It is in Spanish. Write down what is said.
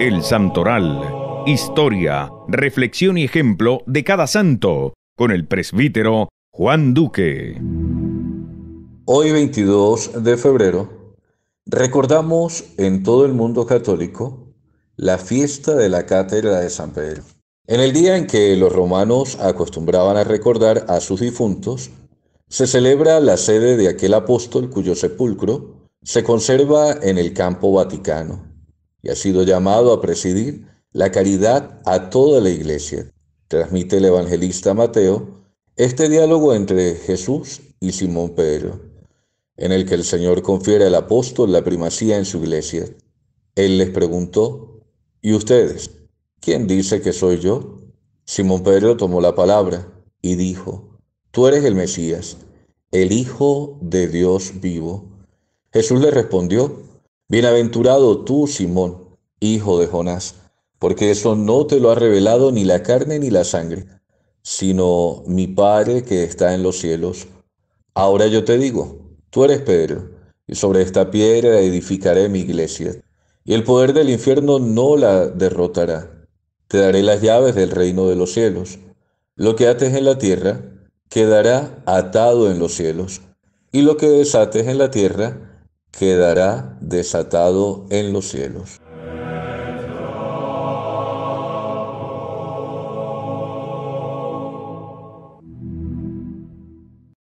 El Santoral. Historia, reflexión y ejemplo de cada santo. Con el presbítero Juan Duque. Hoy 22 de febrero recordamos en todo el mundo católico la fiesta de la Cátedra de San Pedro. En el día en que los romanos acostumbraban a recordar a sus difuntos, se celebra la sede de aquel apóstol cuyo sepulcro se conserva en el campo vaticano y ha sido llamado a presidir la caridad a toda la iglesia. Transmite el evangelista Mateo este diálogo entre Jesús y Simón Pedro, en el que el Señor confiere al apóstol la primacía en su iglesia. Él les preguntó, ¿y ustedes? ¿Quién dice que soy yo? Simón Pedro tomó la palabra y dijo, Tú eres el Mesías, el Hijo de Dios vivo. Jesús le respondió, Bienaventurado tú, Simón, hijo de Jonás, porque eso no te lo ha revelado ni la carne ni la sangre, sino mi Padre que está en los cielos. Ahora yo te digo, tú eres Pedro, y sobre esta piedra edificaré mi iglesia, y el poder del infierno no la derrotará. Te daré las llaves del reino de los cielos. Lo que haces en la tierra quedará atado en los cielos, y lo que desates en la tierra quedará desatado en los cielos.